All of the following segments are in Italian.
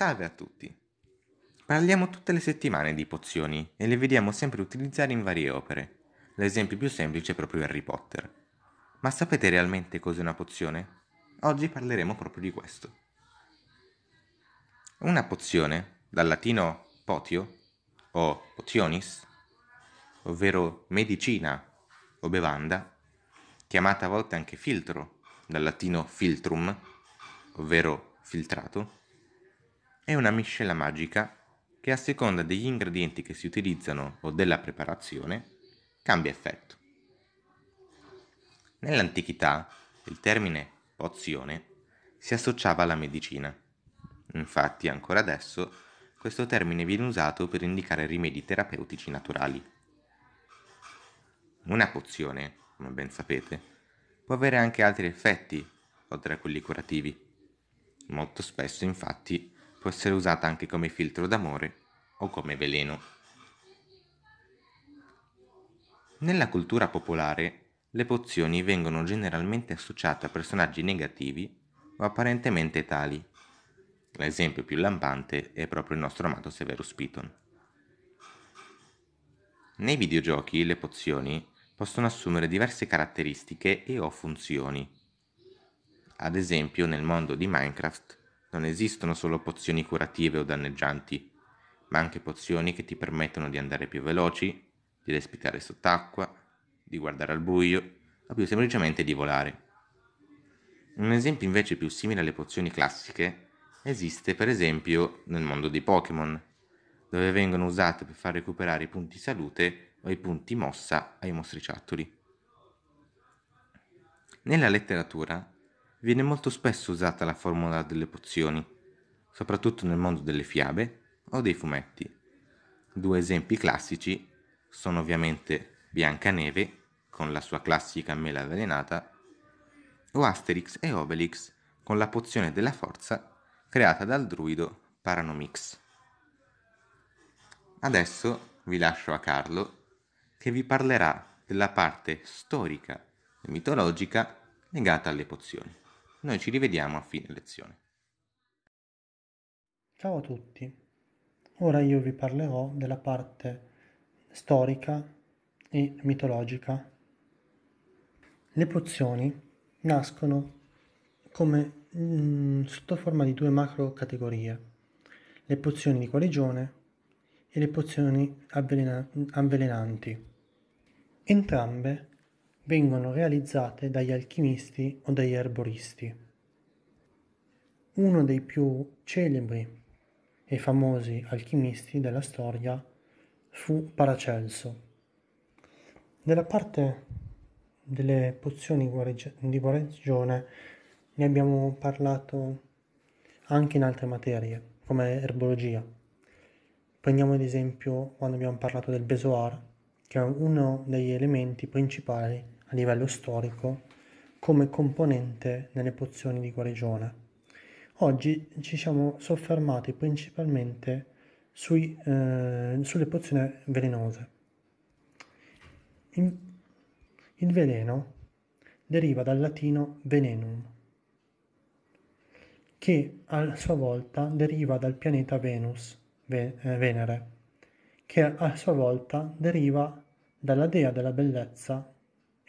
Salve a tutti! Parliamo tutte le settimane di pozioni e le vediamo sempre utilizzare in varie opere. L'esempio più semplice è proprio Harry Potter. Ma sapete realmente cos'è una pozione? Oggi parleremo proprio di questo. Una pozione, dal latino potio o potionis, ovvero medicina o bevanda, chiamata a volte anche filtro, dal latino filtrum, ovvero filtrato, è una miscela magica che a seconda degli ingredienti che si utilizzano o della preparazione cambia effetto. Nell'antichità il termine pozione si associava alla medicina. Infatti ancora adesso questo termine viene usato per indicare rimedi terapeutici naturali. Una pozione, come ben sapete, può avere anche altri effetti, oltre a quelli curativi. Molto spesso infatti può essere usata anche come filtro d'amore o come veleno. Nella cultura popolare, le pozioni vengono generalmente associate a personaggi negativi o apparentemente tali. L'esempio più lampante è proprio il nostro amato Severus Piton. Nei videogiochi le pozioni possono assumere diverse caratteristiche e o funzioni. Ad esempio nel mondo di Minecraft non esistono solo pozioni curative o danneggianti, ma anche pozioni che ti permettono di andare più veloci, di respirare sott'acqua, di guardare al buio, o più semplicemente di volare. Un esempio invece più simile alle pozioni classiche esiste per esempio nel mondo dei Pokémon, dove vengono usate per far recuperare i punti salute o i punti mossa ai mostriciattoli. Nella letteratura viene molto spesso usata la formula delle pozioni, soprattutto nel mondo delle fiabe o dei fumetti. Due esempi classici sono ovviamente Biancaneve, con la sua classica mela avvelenata, o Asterix e Obelix, con la pozione della forza creata dal druido Paranomix. Adesso vi lascio a Carlo, che vi parlerà della parte storica e mitologica legata alle pozioni. Noi ci rivediamo a fine lezione. Ciao a tutti. Ora io vi parlerò della parte storica e mitologica. Le pozioni nascono come mh, mm, sotto forma di due macro categorie, le pozioni di guarigione e le pozioni avvelena- avvelenanti. Entrambe vengono realizzate dagli alchimisti o dagli erboristi. Uno dei più celebri e famosi alchimisti della storia fu Paracelso. Nella parte delle pozioni di guarigione ne abbiamo parlato anche in altre materie, come erbologia. Prendiamo ad esempio quando abbiamo parlato del besoar, che è uno degli elementi principali a livello storico come componente nelle pozioni di guarigione. Oggi ci siamo soffermati principalmente sui, eh, sulle pozioni velenose. In, il veleno deriva dal latino venenum, che a sua volta deriva dal pianeta Venus, Ve- eh, Venere, che a sua volta deriva dalla dea della bellezza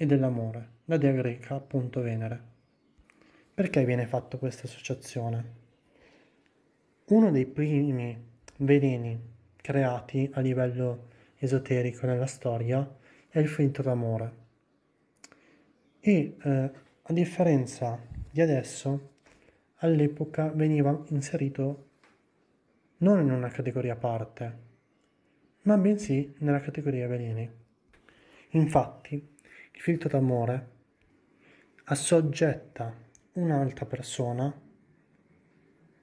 e dell'amore, la dea greca appunto Venere. Perché viene fatta questa associazione? Uno dei primi veleni creati a livello esoterico nella storia è il filtro d'amore. E eh, a differenza di adesso, all'epoca veniva inserito non in una categoria a parte, ma bensì nella categoria veleni. Infatti, il filtro d'amore assoggetta un'altra persona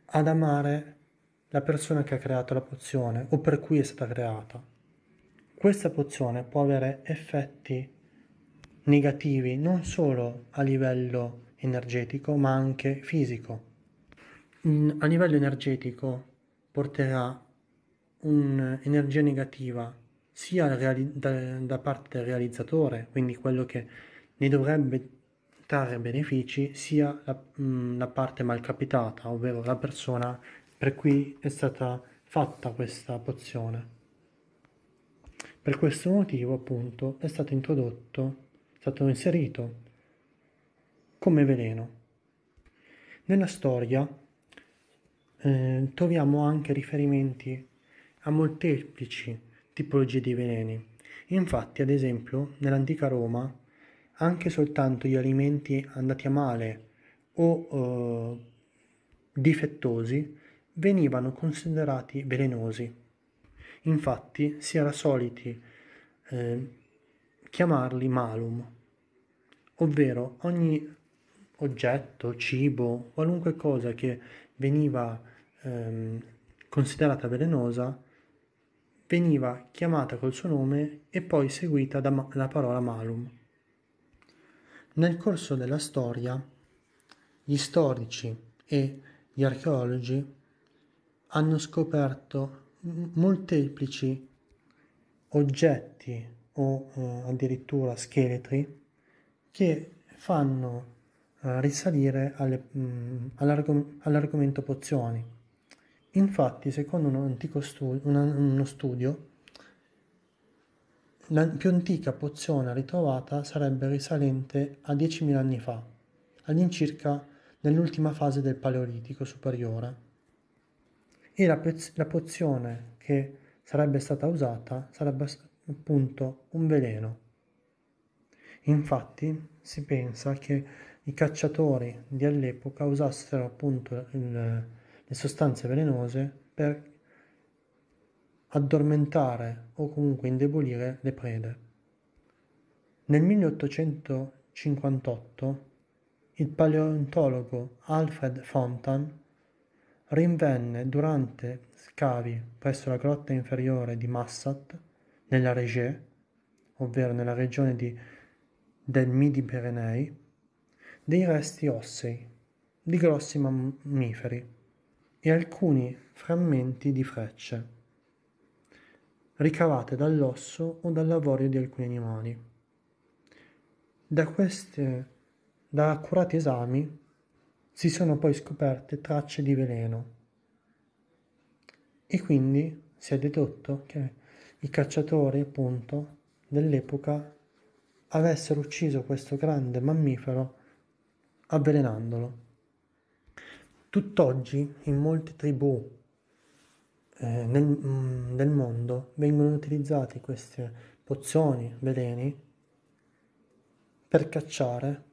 ad amare la persona che ha creato la pozione o per cui è stata creata. Questa pozione può avere effetti negativi non solo a livello energetico ma anche fisico. A livello energetico porterà un'energia negativa sia reali- da, da parte del realizzatore, quindi quello che ne dovrebbe trarre benefici, sia la, mh, mm, la parte malcapitata, ovvero la persona per cui è stata fatta questa pozione. Per questo motivo, appunto, è stato introdotto, è stato inserito come veleno. Nella storia eh, troviamo anche riferimenti a molteplici tipologie di veleni. Infatti, ad esempio, nell'antica Roma anche soltanto gli alimenti andati a male o eh, difettosi venivano considerati velenosi. Infatti si era soliti eh, chiamarli malum, ovvero ogni oggetto, cibo, qualunque cosa che veniva eh, considerata velenosa veniva chiamata col suo nome e poi seguita dalla parola malum. Nel corso della storia, gli storici e gli archeologi hanno scoperto molteplici oggetti o eh, addirittura scheletri che fanno eh, risalire alle, mh, mm, all'argom- all'argomento pozioni. Infatti, secondo un studio, una, uno studio, la più antica pozione ritrovata sarebbe risalente a 10.000 anni fa, all'incirca nell'ultima fase del Paleolitico superiore. E la, pez- la pozione che sarebbe stata usata sarebbe appunto un veleno. Infatti si pensa che i cacciatori di all'epoca usassero appunto il, le sostanze velenose per addormentare o comunque indebolire le prede. Nel 1858 il paleontologo Alfred Fontan rinvenne durante scavi presso la grotta inferiore di Massat, nella Regé, ovvero nella regione di, del Midi Pirenei, dei resti ossei di grossi mammiferi e alcuni frammenti di frecce, ricavate dall'osso o dall'avorio di alcuni animali. Da queste, da accurati esami, si sono poi scoperte tracce di veleno e quindi si è dedotto che i cacciatori, appunto, dell'epoca avessero ucciso questo grande mammifero avvelenandolo. Tutt'oggi in molte tribù eh, nel, mh, mm, del mondo vengono utilizzate queste pozioni, veleni, per cacciare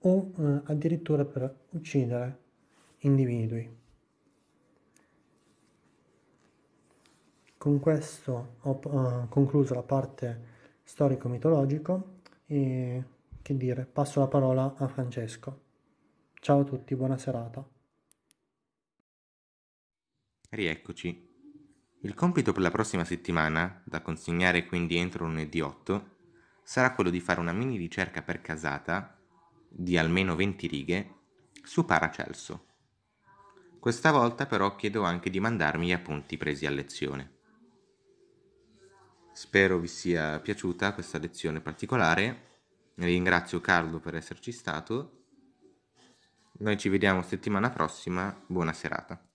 o eh, addirittura per uccidere individui. Con questo ho uh, concluso la parte storico-mitologico e che dire, passo la parola a Francesco. Ciao a tutti, buona serata. Rieccoci. Il compito per la prossima settimana, da consegnare quindi entro lunedì 8, sarà quello di fare una mini ricerca per casata di almeno 20 righe su Paracelso. Questa volta però chiedo anche di mandarmi gli appunti presi a lezione. Spero vi sia piaciuta questa lezione particolare, ringrazio Carlo per esserci stato noi ci vediamo settimana prossima, buona serata.